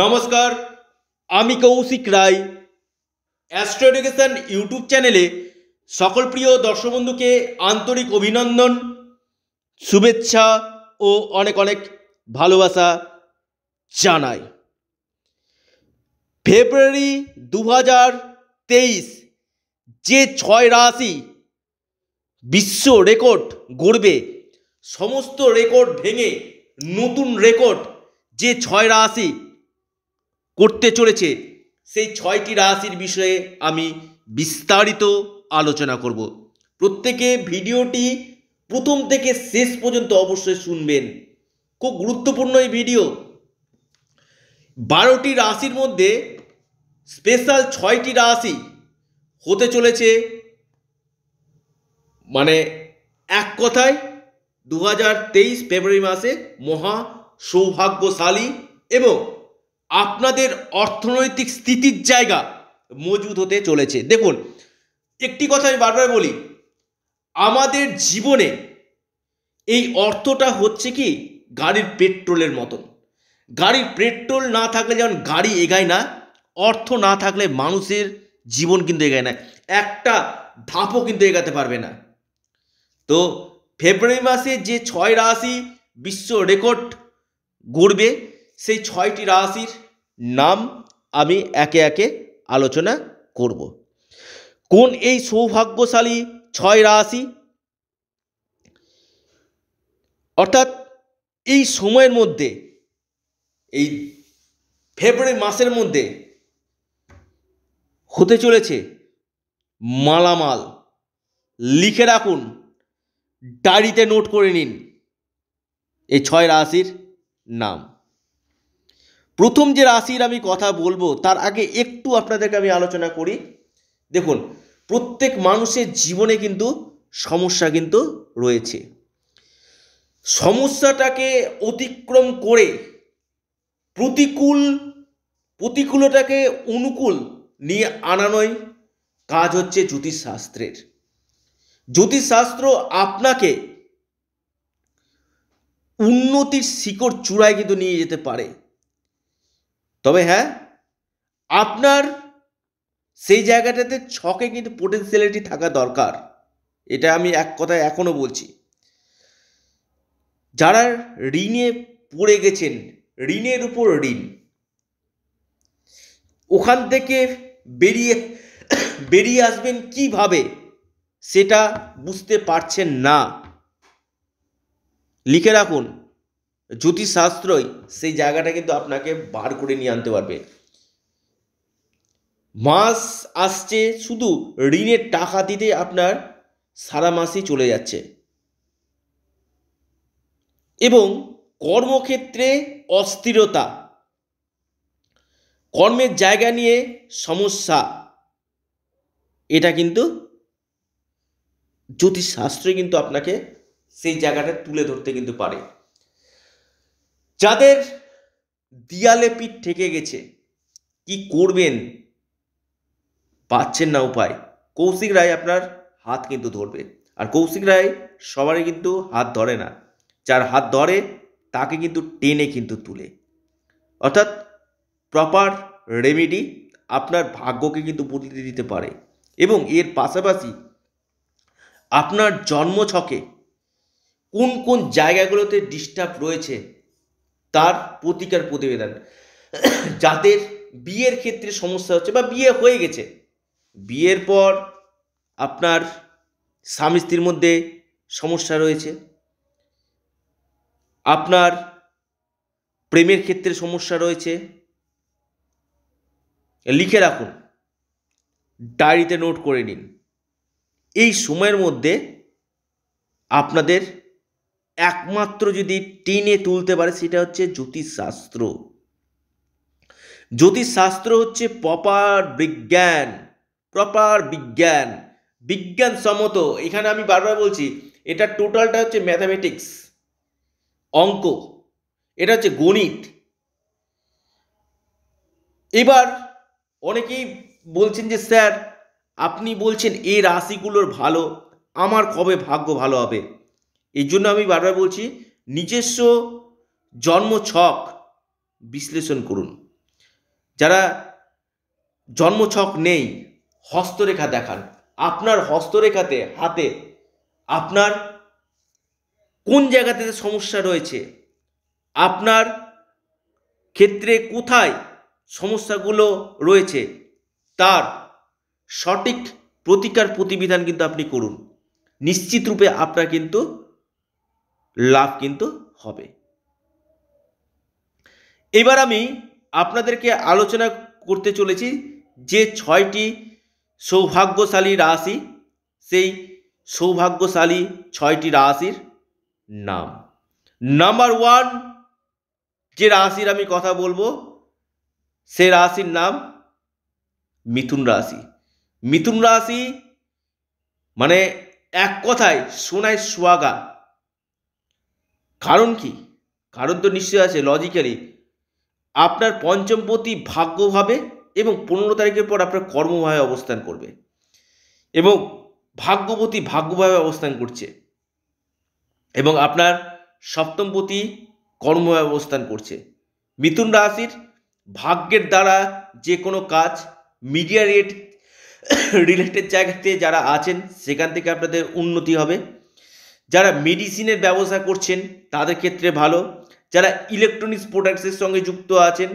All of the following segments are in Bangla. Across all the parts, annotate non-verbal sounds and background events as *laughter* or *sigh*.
নমস্কার আমি Koushik Roy astro education YouTube চ্যানেলে সকল প্রিয় দর্শক বন্ধুকে আন্তরিক অভিনন্দন শুভেচ্ছা ও অনেক অনেক ভালোবাসা জানাই ফেব্রুয়ারি দু হাজার তেইশ যে ছয় রাশি বিশ্ব রেকর্ড গড়বে সমস্ত রেকর্ড ভেঙে নতুন রেকর্ড যে ছয় রাশি করতে চলেছে সেই ছয়টি রাশির বিষয়ে আমি বিস্তারিত আলোচনা করব প্রত্যেকে ভিডিওটি প্রথম থেকে শেষ পর্যন্ত অবশ্যই শুনবেন খুব গুরুত্বপূর্ণ এই ভিডিও বারোটি রাশির মধ্যে স্পেশাল ছয়টি রাশি হতে চলেছে মানে এক কথায় দু হাজার তেইশ ফেব্রুয়ারি মাসে মহা সৌভাগ্যশালী এবং আপনাদের অর্থনৈতিক স্থিতির জায়গা মজুদ হতে চলেছে দেখুন একটি কথা আমি বারবার বলি আমাদের জীবনে এই অর্থটা হচ্ছে কি গাড়ির পেট্রোলের মতন গাড়ির পেট্রোল না থাকলে যেমন গাড়ি এগায় না অর্থ না থাকলে মানুষের জীবন কিন্তু এগায় না একটা ধাপও কিন্তু এগাতে পারবে না তো ফেব্রুয়ারি মাসে যে ছয় রাশি বিশ্ব রেকর্ড গড়বে সেই ছয়টি রাশির নাম আমি একে একে আলোচনা করব কোন এই সৌভাগ্যশালী ছয় রাশি অর্থাৎ এই সময়ের মধ্যে এই ফেব্রুয়ারি মাসের মধ্যে হতে চলেছে মালামাল লিখে রাখুন ডায়েরিতে নোট করে নিন এই ছয় রাশির নাম প্রথম যে রাশির আমি কথা বলবো তার আগে একটু আপনাদেরকে আমি আলোচনা করি দেখুন প্রত্যেক মানুষের জীবনে কিন্তু সমস্যা কিন্তু রয়েছে সমস্যাটাকে অতিক্রম করে প্রতিকূল প্রতিকূলতাকে অনুকূল নিয়ে আনানোই কাজ হচ্ছে জ্যোতিষশাস্ত্রের জ্যোতিষশাস্ত্র আপনাকে উন্নতির শিকড় চূড়ায় কিন্তু নিয়ে যেতে পারে তবে হ্যাঁ আপনার সেই জায়গাটাতে ছকে কিন্তু পোটেন্সিয়ালিটি থাকা দরকার এটা আমি এক কথায় এখনও বলছি যারা ঋণে পড়ে গেছেন ঋণের উপর ঋণ ওখান থেকে বেরিয়ে বেরিয়ে আসবেন কিভাবে সেটা বুঝতে পারছেন না লিখে রাখুন জ্যোতিষশাস্ত্রই সেই জায়গাটা কিন্তু আপনাকে বার করে নিয়ে আনতে পারবে মাস আসছে শুধু ঋণের টাকা দিতে আপনার সারা মাসই চলে যাচ্ছে এবং কর্মক্ষেত্রে অস্থিরতা কর্মের জায়গা নিয়ে সমস্যা এটা কিন্তু জ্যোতিষশাস্ত্রই কিন্তু আপনাকে সেই জায়গাটা তুলে ধরতে কিন্তু পারে যাদের দিয়ালে পিঠ ঠেকে গেছে কি করবেন পাচ্ছেন না উপায় কৌশিক রায় আপনার হাত কিন্তু ধরবে আর কৌশিক রায় সবারই কিন্তু হাত ধরে না যার হাত ধরে তাকে কিন্তু টেনে কিন্তু তুলে অর্থাৎ প্রপার রেমেডি আপনার ভাগ্যকে কিন্তু বদলে দিতে পারে এবং এর পাশাপাশি আপনার জন্মছকে কোন কোন জায়গাগুলোতে ডিস্টার্ব রয়েছে তার প্রতিকার প্রতিবেদন যাদের বিয়ের ক্ষেত্রে সমস্যা হচ্ছে বা বিয়ে হয়ে গেছে বিয়ের পর আপনার স্বামী স্ত্রীর মধ্যে সমস্যা রয়েছে আপনার প্রেমের ক্ষেত্রে সমস্যা রয়েছে লিখে রাখুন ডায়েরিতে নোট করে নিন এই সময়ের মধ্যে আপনাদের একমাত্র যদি টেনে তুলতে পারে সেটা হচ্ছে জ্যোতিষশাস্ত্র জ্যোতিষশাস্ত্র হচ্ছে প্রপার বিজ্ঞান প্রপার বিজ্ঞান বিজ্ঞানসম্মত এখানে আমি বারবার বলছি এটা টোটালটা হচ্ছে ম্যাথামেটিক্স অঙ্ক এটা হচ্ছে গণিত এবার অনেকেই বলছেন যে স্যার আপনি বলছেন এই রাশিগুলোর ভালো আমার কবে ভাগ্য ভালো হবে এই জন্য আমি বারবার বলছি নিজস্ব জন্ম ছক বিশ্লেষণ করুন যারা জন্ম ছক নেই হস্তরেখা দেখান আপনার হস্তরেখাতে হাতে আপনার কোন জায়গাতে সমস্যা রয়েছে আপনার ক্ষেত্রে কোথায় সমস্যাগুলো রয়েছে তার সঠিক প্রতিকার প্রতিবিধান কিন্তু আপনি করুন নিশ্চিত রূপে আপনার কিন্তু লাভ কিন্তু হবে এবার আমি আপনাদেরকে আলোচনা করতে চলেছি যে ছয়টি সৌভাগ্যশালী রাশি সেই সৌভাগ্যশালী ছয়টি রাশির নাম নাম্বার ওয়ান যে রাশির আমি কথা বলবো সে রাশির নাম মিথুন রাশি মিথুন রাশি মানে এক কথায় সোনায় সোয়াগা কারণ কি কারণ তো নিশ্চয় আছে লজিক্যালি আপনার পঞ্চম ভাগ্য ভাগ্যভাবে এবং পনেরো তারিখের পর আপনার কর্মভাবে অবস্থান করবে এবং ভাগ্যপতি ভাগ্যভাবে অবস্থান করছে এবং আপনার সপ্তমপতি কর্মভাবে অবস্থান করছে মিথুন রাশির ভাগ্যের দ্বারা যে কোনো কাজ মিডিয়া রেট রিলেটেড জায়গাতে যারা আছেন সেখান থেকে আপনাদের উন্নতি হবে যারা মেডিসিনের ব্যবসা করছেন তাদের ক্ষেত্রে ভালো যারা ইলেকট্রনিক্স প্রোডাক্টসের সঙ্গে যুক্ত আছেন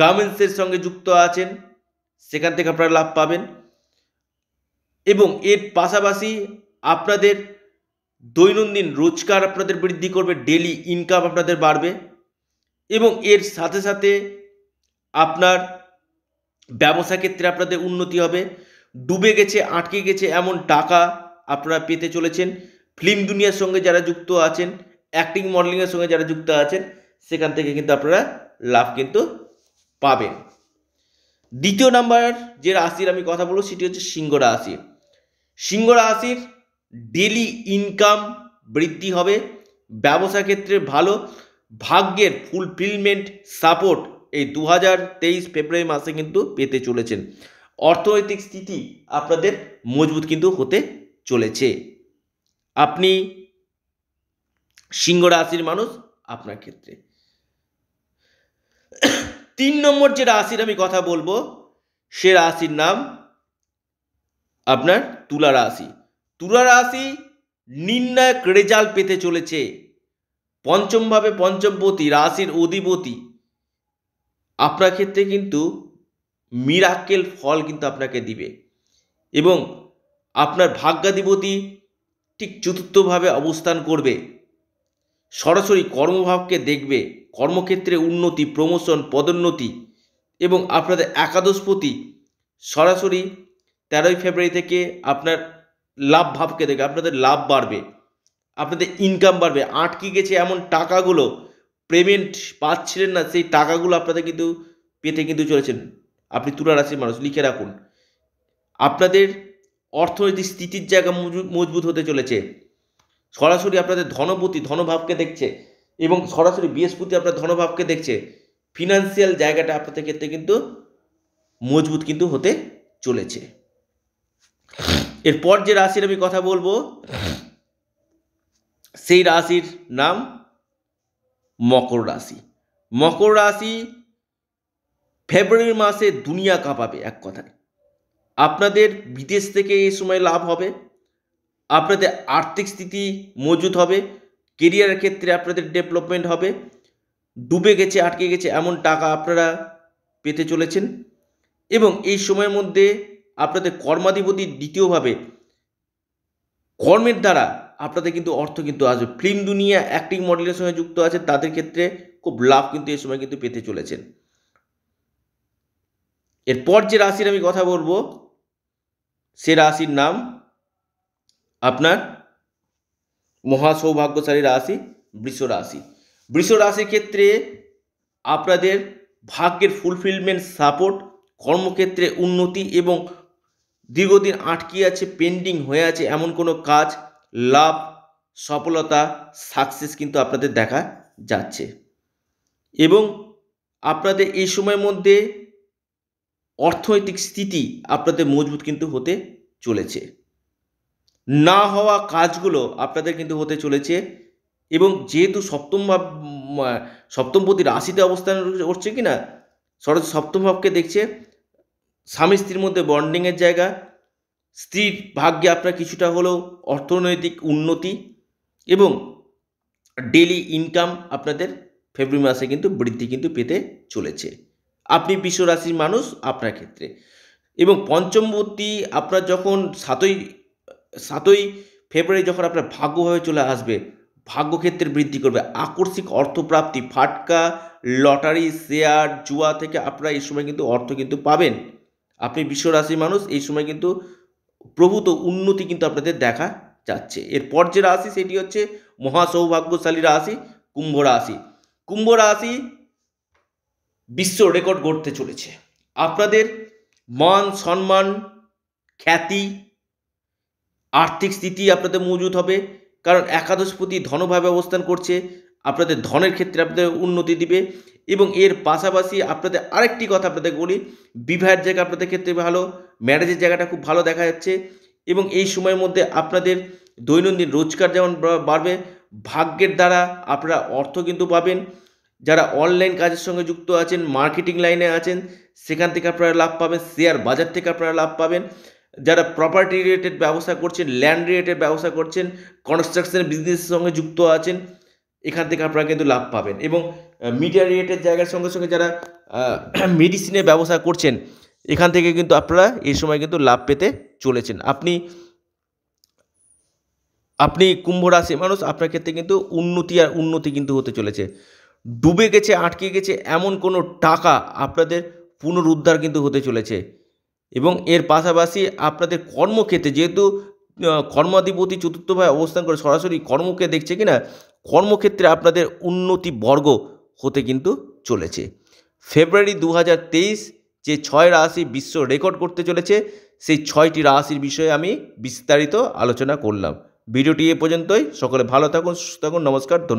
গার্মেন্টসের সঙ্গে যুক্ত আছেন সেখান থেকে আপনারা লাভ পাবেন এবং এর পাশাপাশি আপনাদের দৈনন্দিন রোজগার আপনাদের বৃদ্ধি করবে ডেলি ইনকাম আপনাদের বাড়বে এবং এর সাথে সাথে আপনার ব্যবসা ক্ষেত্রে আপনাদের উন্নতি হবে ডুবে গেছে আটকে গেছে এমন টাকা আপনারা পেতে চলেছেন ফিল্ম দুনিয়ার সঙ্গে যারা যুক্ত আছেন অ্যাক্টিং মডেলিংয়ের সঙ্গে যারা যুক্ত আছেন সেখান থেকে কিন্তু আপনারা লাভ কিন্তু পাবেন দ্বিতীয় নাম্বার যে রাশির আমি কথা বলবো সেটি হচ্ছে সিংহ রাশি সিংহ রাশির ডেলি ইনকাম বৃদ্ধি হবে ব্যবসা ক্ষেত্রে ভালো ভাগ্যের ফুলফিলমেন্ট সাপোর্ট এই দু হাজার তেইশ ফেব্রুয়ারি মাসে কিন্তু পেতে চলেছেন অর্থনৈতিক স্থিতি আপনাদের মজবুত কিন্তু হতে চলেছে আপনি সিংহ রাশির মানুষ আপনার ক্ষেত্রে তিন নম্বর যে রাশির আমি কথা বলবো সে রাশির নাম আপনার তুলা রাশি তুলা রাশি নির্ণায়ক রেজাল্ট পেতে চলেছে পঞ্চমভাবে পঞ্চমপতি রাশির অধিপতি আপনার ক্ষেত্রে কিন্তু মিরাক্কেল ফল কিন্তু আপনাকে দিবে এবং আপনার ভাগ্যাধিপতি ঠিক চতুর্থভাবে অবস্থান করবে সরাসরি কর্মভাবকে দেখবে কর্মক্ষেত্রে উন্নতি প্রমোশন পদোন্নতি এবং আপনাদের একাদশপতি সরাসরি তেরোই ফেব্রুয়ারি থেকে আপনার লাভ ভাবকে দেখবে আপনাদের লাভ বাড়বে আপনাদের ইনকাম বাড়বে আটকে গেছে এমন টাকাগুলো পেমেন্ট পাচ্ছিলেন না সেই টাকাগুলো আপনাদের কিন্তু পেতে কিন্তু চলেছেন আপনি তুলা রাশির মানুষ লিখে রাখুন আপনাদের অর্থনৈতিক স্থিতির জায়গা মজবুত হতে চলেছে সরাসরি আপনাদের ধনপতি ধনভাবকে দেখছে এবং সরাসরি বৃহস্পতি আপনার ধনভাবকে দেখছে ফিনান্সিয়াল জায়গাটা আপনাদের ক্ষেত্রে কিন্তু মজবুত কিন্তু হতে চলেছে এরপর যে রাশির আমি কথা বলবো সেই রাশির নাম মকর রাশি মকর রাশি ফেব্রুয়ারি মাসে দুনিয়া কাঁপাবে এক কথায় আপনাদের বিদেশ থেকে এই সময় লাভ হবে আপনাদের আর্থিক স্থিতি মজুদ হবে কেরিয়ারের ক্ষেত্রে আপনাদের ডেভেলপমেন্ট হবে ডুবে গেছে আটকে গেছে এমন টাকা আপনারা পেতে চলেছেন এবং এই সময়ের মধ্যে আপনাদের কর্মাধিপতি দ্বিতীয়ভাবে কর্মের দ্বারা আপনাদের কিন্তু অর্থ কিন্তু আসবে ফিল্ম দুনিয়া অ্যাক্টিং মডেলের সঙ্গে যুক্ত আছে তাদের ক্ষেত্রে খুব লাভ কিন্তু এই সময় কিন্তু পেতে চলেছেন এরপর যে রাশির আমি কথা বলবো সে রাশির নাম আপনার মহা সৌভাগ্যশালী রাশি বৃষ রাশি বৃষ রাশির ক্ষেত্রে আপনাদের ভাগ্যের ফুলফিলমেন্ট সাপোর্ট কর্মক্ষেত্রে উন্নতি এবং দীর্ঘদিন আটকে আছে পেন্ডিং হয়ে আছে এমন কোনো কাজ লাভ সফলতা সাকসেস কিন্তু আপনাদের দেখা যাচ্ছে এবং আপনাদের এই সময়ের মধ্যে অর্থনৈতিক স্থিতি আপনাদের মজবুত কিন্তু হতে চলেছে না হওয়া কাজগুলো আপনাদের কিন্তু হতে চলেছে এবং যেহেতু সপ্তম ভাব সপ্তমপতি রাশিতে অবস্থান করছে কি না সরস সপ্তম ভাবকে দেখছে স্বামী স্ত্রীর মধ্যে বন্ডিংয়ের জায়গা স্ত্রীর ভাগ্যে আপনার কিছুটা হলেও অর্থনৈতিক উন্নতি এবং ডেলি ইনকাম আপনাদের ফেব্রুয়ারি মাসে কিন্তু বৃদ্ধি কিন্তু পেতে চলেছে আপনি বিশ্বরাশির মানুষ আপনার ক্ষেত্রে এবং পঞ্চমবর্তী আপনার যখন সাতই সাতই ফেব্রুয়ারি যখন আপনার ভাগ্যভাবে চলে আসবে ভাগ্যক্ষেত্রের বৃদ্ধি করবে আকস্মিক অর্থপ্রাপ্তি ফাটকা লটারি শেয়ার জুয়া থেকে আপনারা এই সময় কিন্তু অর্থ কিন্তু পাবেন আপনি বিশ্বরাশির মানুষ এই সময় কিন্তু প্রভূত উন্নতি কিন্তু আপনাদের দেখা যাচ্ছে এরপর যে রাশি সেটি হচ্ছে মহাসৌভাগ্যশালী রাশি কুম্ভ রাশি কুম্ভ রাশি বিশ্ব রেকর্ড গড়তে চলেছে আপনাদের মান সম্মান খ্যাতি আর্থিক স্থিতি আপনাদের মজুদ হবে কারণ একাদশপতি ধনভাবে অবস্থান করছে আপনাদের ধনের ক্ষেত্রে আপনাদের উন্নতি দিবে এবং এর পাশাপাশি আপনাদের আরেকটি কথা আপনাদের বলি বিবাহের জায়গা আপনাদের ক্ষেত্রে ভালো ম্যারেজের জায়গাটা খুব ভালো দেখা যাচ্ছে এবং এই সময়ের মধ্যে আপনাদের দৈনন্দিন রোজগার যেমন বাড়বে ভাগ্যের দ্বারা আপনারা অর্থ কিন্তু পাবেন যারা অনলাইন কাজের সঙ্গে যুক্ত আছেন মার্কেটিং লাইনে আছেন সেখান থেকে আপনারা লাভ পাবেন শেয়ার বাজার থেকে আপনারা লাভ পাবেন যারা প্রপার্টি রিলেটেড ব্যবসা করছেন ল্যান্ড রিলেটেড ব্যবসা করছেন কনস্ট্রাকশন বিজনেসের সঙ্গে যুক্ত আছেন এখান থেকে আপনারা কিন্তু লাভ পাবেন এবং মিডিয়া রিলেটেড জায়গার সঙ্গে সঙ্গে যারা মেডিসিনের *clears throat* ব্যবসা করছেন এখান থেকে কিন্তু আপনারা এই সময় কিন্তু লাভ পেতে চলেছেন আপনি আপনি কুম্ভ রাশি মানুষ আপনার ক্ষেত্রে কিন্তু উন্নতি আর উন্নতি কিন্তু হতে চলেছে ডুবে গেছে আটকে গেছে এমন কোনো টাকা আপনাদের পুনরুদ্ধার কিন্তু হতে চলেছে এবং এর পাশাপাশি আপনাদের কর্মক্ষেত্রে যেহেতু কর্মাধিপতি চতুর্থভাবে অবস্থান করে সরাসরি কর্মকে দেখছে কিনা কর্মক্ষেত্রে আপনাদের উন্নতি বর্গ হতে কিন্তু চলেছে ফেব্রুয়ারি দু যে ছয় রাশি বিশ্ব রেকর্ড করতে চলেছে সেই ছয়টি রাশির বিষয়ে আমি বিস্তারিত আলোচনা করলাম ভিডিওটি এ পর্যন্তই সকলে ভালো থাকুন সুস্থ থাকুন নমস্কার ধন্যবাদ